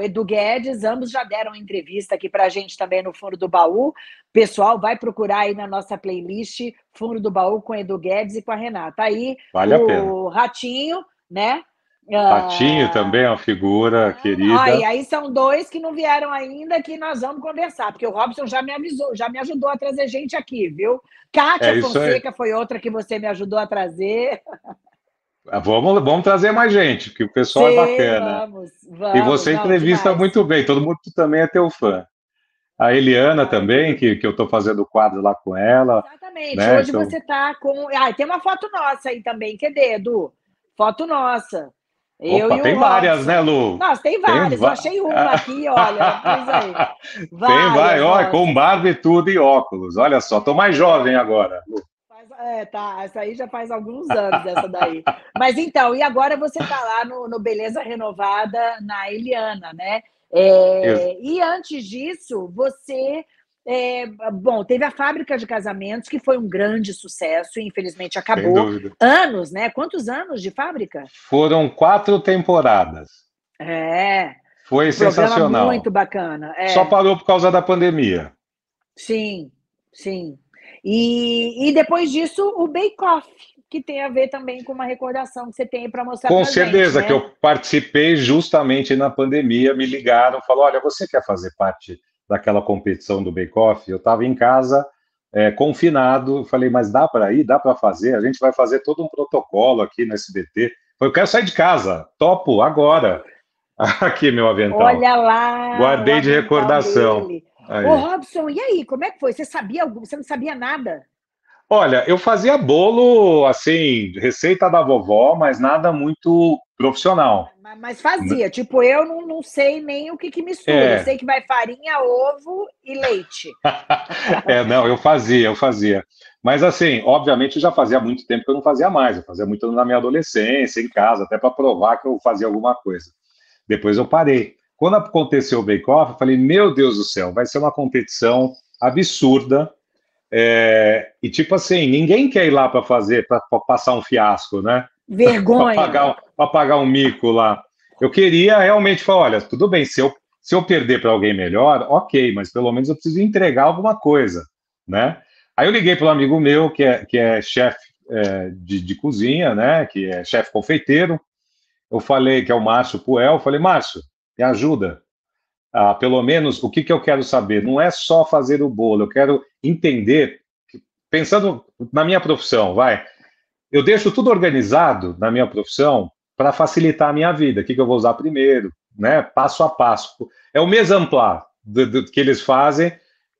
Speaker 2: Edu Guedes, ambos já deram entrevista aqui para a gente também no Fundo do Baú. Pessoal, vai procurar aí na nossa playlist Fundo do Baú com Edu Guedes e com a Renata. Aí vale o Ratinho, né? Ah,
Speaker 1: Ratinho ah, também é uma figura ah, querida. Ó, e
Speaker 2: aí são dois que não vieram ainda que nós vamos conversar, porque o Robson já me avisou, já me ajudou a trazer gente aqui, viu? Kátia é, Fonseca foi outra que você me ajudou a trazer.
Speaker 1: Ah, vamos, vamos trazer mais gente, porque o pessoal Sim, é bacana.
Speaker 2: Vamos, vamos, e você vamos,
Speaker 1: entrevista demais. muito bem, todo mundo também é teu fã. A Eliana também, que, que eu estou fazendo o quadro lá com ela.
Speaker 2: Exatamente, né? hoje então... você está com. Ah, tem uma foto nossa aí também, cadê, Edu? Foto nossa.
Speaker 1: Eu Opa, tem várias, né, Lu? Nossa, tem várias. Tem Eu achei uma aqui, olha. Várias,
Speaker 2: tem várias, olha, com
Speaker 1: barba e tudo e óculos. Olha só, estou mais jovem agora. Lu.
Speaker 2: É, tá. Essa aí já faz alguns anos, essa daí. Mas então, e agora você está lá no, no Beleza Renovada, na Eliana, né?
Speaker 1: É,
Speaker 2: e antes disso, você. É, bom, teve a fábrica de casamentos, que foi um grande sucesso, e infelizmente acabou. Anos, né? Quantos anos de fábrica?
Speaker 1: Foram quatro temporadas.
Speaker 2: É.
Speaker 1: Foi um sensacional. Muito
Speaker 2: bacana. É. Só
Speaker 1: parou por causa da pandemia.
Speaker 2: Sim, sim. E, e depois disso, o Bake Off, que tem a ver também com uma recordação que você tem para mostrar Com certeza, gente, né? que eu
Speaker 1: participei justamente na pandemia, me ligaram, falou olha, você quer fazer parte daquela competição do Bake Off? Eu estava em casa, é, confinado, falei, mas dá para ir, dá para fazer, a gente vai fazer todo um protocolo aqui no SBT. Eu quero sair de casa, topo, agora. Aqui, meu avental. Olha
Speaker 2: lá! Guardei de recordação. Dele. Aí. Ô, Robson, e aí, como é que foi? Você sabia algo? você não sabia nada?
Speaker 1: Olha, eu fazia bolo, assim, receita da vovó, mas nada muito profissional.
Speaker 2: Mas fazia, tipo, eu não, não sei nem o que, que mistura, é. eu sei que vai farinha, ovo e leite.
Speaker 1: é, não, eu fazia, eu fazia. Mas assim, obviamente já fazia muito tempo que eu não fazia mais, eu fazia muito na minha adolescência, em casa, até para provar que eu fazia alguma coisa. Depois eu parei. Quando aconteceu o bake-off, eu falei, meu Deus do céu, vai ser uma competição absurda. É, e tipo assim, ninguém quer ir lá para fazer, para passar um fiasco, né? Vergonha. para pagar, pagar um mico lá. Eu queria realmente falar, olha, tudo bem, se eu, se eu perder para alguém melhor, ok, mas pelo menos eu preciso entregar alguma coisa, né? Aí eu liguei para um amigo meu, que é, que é chefe é, de, de cozinha, né? Que é chefe confeiteiro. Eu falei que é o Márcio Puel. Eu falei, Márcio, me ajuda. Ah, pelo menos, o que, que eu quero saber? Não é só fazer o bolo, eu quero entender. Pensando na minha profissão, vai. Eu deixo tudo organizado na minha profissão para facilitar a minha vida. O que, que eu vou usar primeiro, né? Passo a passo. É o mesemplar do, que eles fazem.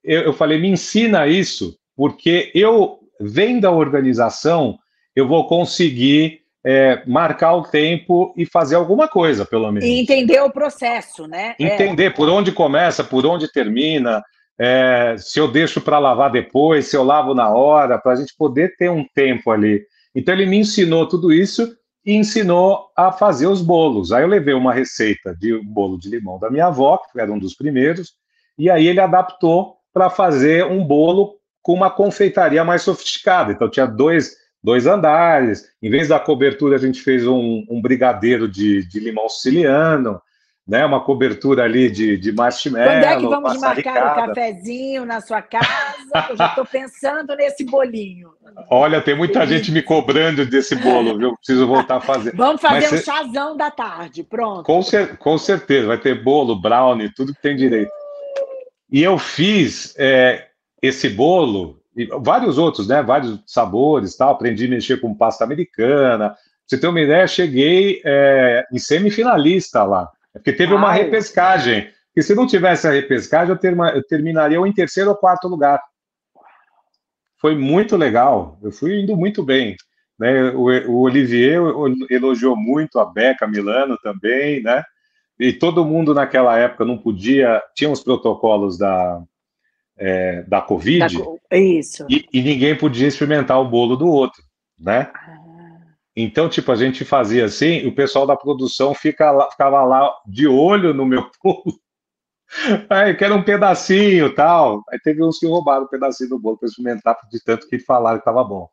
Speaker 1: Eu, eu falei, me ensina isso, porque eu, vendo a organização, eu vou conseguir é, marcar o tempo e fazer alguma coisa, pelo menos.
Speaker 2: E entender o processo, né? É. Entender
Speaker 1: é. por onde começa, por onde termina, é, se eu deixo para lavar depois, se eu lavo na hora, para a gente poder ter um tempo ali. Então ele me ensinou tudo isso e ensinou a fazer os bolos. Aí eu levei uma receita de um bolo de limão da minha avó, que era um dos primeiros, e aí ele adaptou para fazer um bolo com uma confeitaria mais sofisticada. Então tinha dois dois andares. Em vez da cobertura, a gente fez um, um brigadeiro de, de, limão siciliano, né? Uma cobertura ali de, de marshmallow. Quando é que vamos marcar o
Speaker 2: cafezinho na sua casa? Eu já estou pensando nesse bolinho.
Speaker 1: Olha, tem muita gente me cobrando desse bolo, viu? Preciso voltar a fazer. vamos fazer Mas, um
Speaker 2: chazão da tarde, pronto.
Speaker 1: Com, cer com certeza, vai ter bolo, brownie, tudo que tem direito. E eu fiz é, esse bolo e vários outros, né? Vários sabores, tal. Aprendi a mexer com pasta americana. Pra você tem uma ideia, cheguei é, em semifinalista lá, é porque teve Ai. uma ah, é? repescagem. que se não tivesse a repescagem, eu, eu terminaria ou em terceiro ou quarto lugar. Foi muito legal. Eu fui indo muito bem. Né? O, o Olivier elogiou muito a Beca Milano também, né? E todo mundo naquela época não podia, tinha os protocolos da, é, da Covid. Da, isso. E, e, ninguém podia experimentar o bolo do outro, né? Ah. Então, tipo, a gente fazia assim, o pessoal da produção fica lá, ficava lá de olho no meu bolo. Aí, eu quero um pedacinho tal. Aí teve uns que roubaram um pedacinho do bolo para experimentar, de tanto que falaram que estava bom.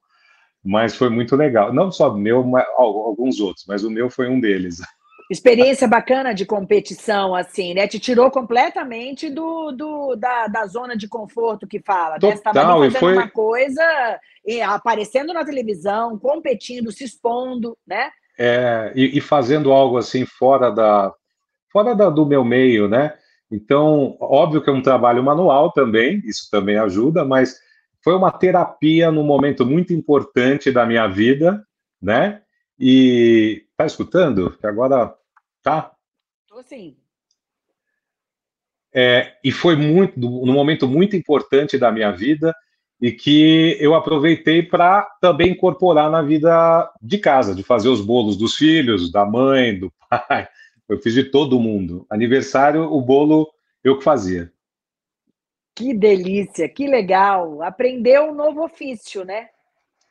Speaker 1: Mas foi muito legal. Não só o meu, mas alguns outros, mas o meu foi um deles.
Speaker 2: Experiência bacana de competição, assim, né? Te tirou completamente do, do da, da zona de conforto que fala. Total, né? Você estava fazendo foi... uma coisa, e, aparecendo na televisão, competindo, se expondo, né?
Speaker 1: É, e, e fazendo algo assim fora da fora da, do meu meio, né? Então, óbvio que é um trabalho manual também, isso também ajuda, mas foi uma terapia num momento muito importante da minha vida, né? E tá escutando? Que agora Tá? sim. É, e foi muito, no momento muito importante da minha vida e que eu aproveitei para também incorporar na vida de casa, de fazer os bolos dos filhos, da mãe, do pai. Eu fiz de todo mundo. Aniversário, o bolo eu que fazia.
Speaker 2: Que delícia, que legal. Aprendeu um novo ofício, né?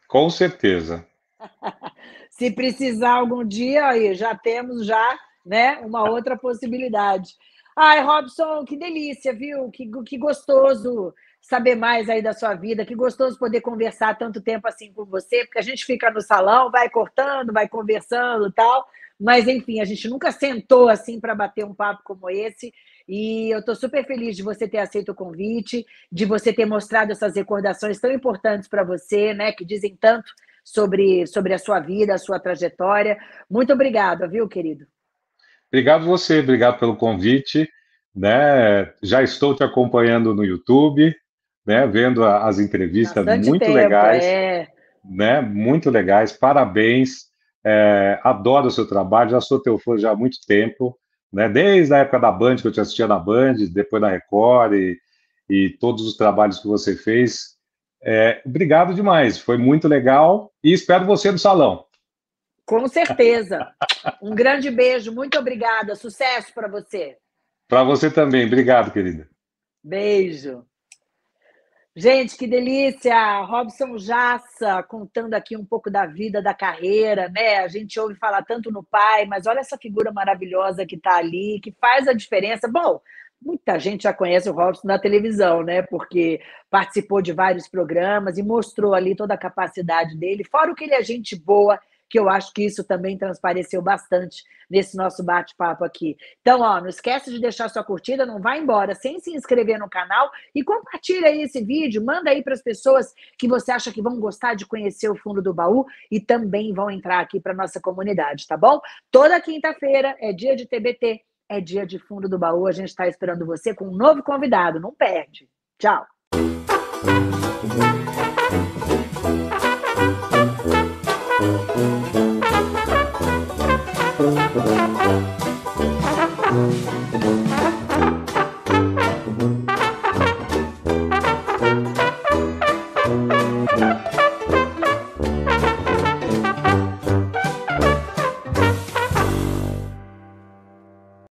Speaker 1: Com certeza.
Speaker 2: Se precisar algum dia, aí já temos já né? Uma outra possibilidade. Ai, Robson, que delícia, viu? Que, que gostoso saber mais aí da sua vida, que gostoso poder conversar tanto tempo assim com você, porque a gente fica no salão, vai cortando, vai conversando tal, mas enfim, a gente nunca sentou assim para bater um papo como esse. E eu estou super feliz de você ter aceito o convite, de você ter mostrado essas recordações tão importantes para você, né? Que dizem tanto sobre, sobre a sua vida, a sua trajetória. Muito obrigada, viu, querido?
Speaker 1: Obrigado você, obrigado pelo convite. Né? Já estou te acompanhando no YouTube, né? Vendo as entrevistas Bastante muito tempo, legais, é. né? Muito legais. Parabéns. É, adoro o seu trabalho. Já sou teu fã já há muito tempo, né? Desde a época da Band que eu te assistia na Band, depois na Record e, e todos os trabalhos que você fez. É, obrigado demais. Foi muito legal e espero você no salão.
Speaker 2: Com certeza. Um grande beijo, muito obrigada. Sucesso para você.
Speaker 1: Para você também. Obrigado, querida.
Speaker 2: Beijo. Gente, que delícia! Robson Jassa contando aqui um pouco da vida, da carreira, né? A gente ouve falar tanto no pai, mas olha essa figura maravilhosa que está ali, que faz a diferença. Bom, muita gente já conhece o Robson na televisão, né? Porque participou de vários programas e mostrou ali toda a capacidade dele, fora o que ele é gente boa que eu acho que isso também transpareceu bastante nesse nosso bate-papo aqui. Então, ó, não esquece de deixar sua curtida, não vai embora sem se inscrever no canal e compartilha aí esse vídeo, manda aí para as pessoas que você acha que vão gostar de conhecer o fundo do baú e também vão entrar aqui para nossa comunidade, tá bom? Toda quinta-feira é dia de TBT, é dia de fundo do baú, a gente está esperando você com um novo convidado, não perde. Tchau. Thank you.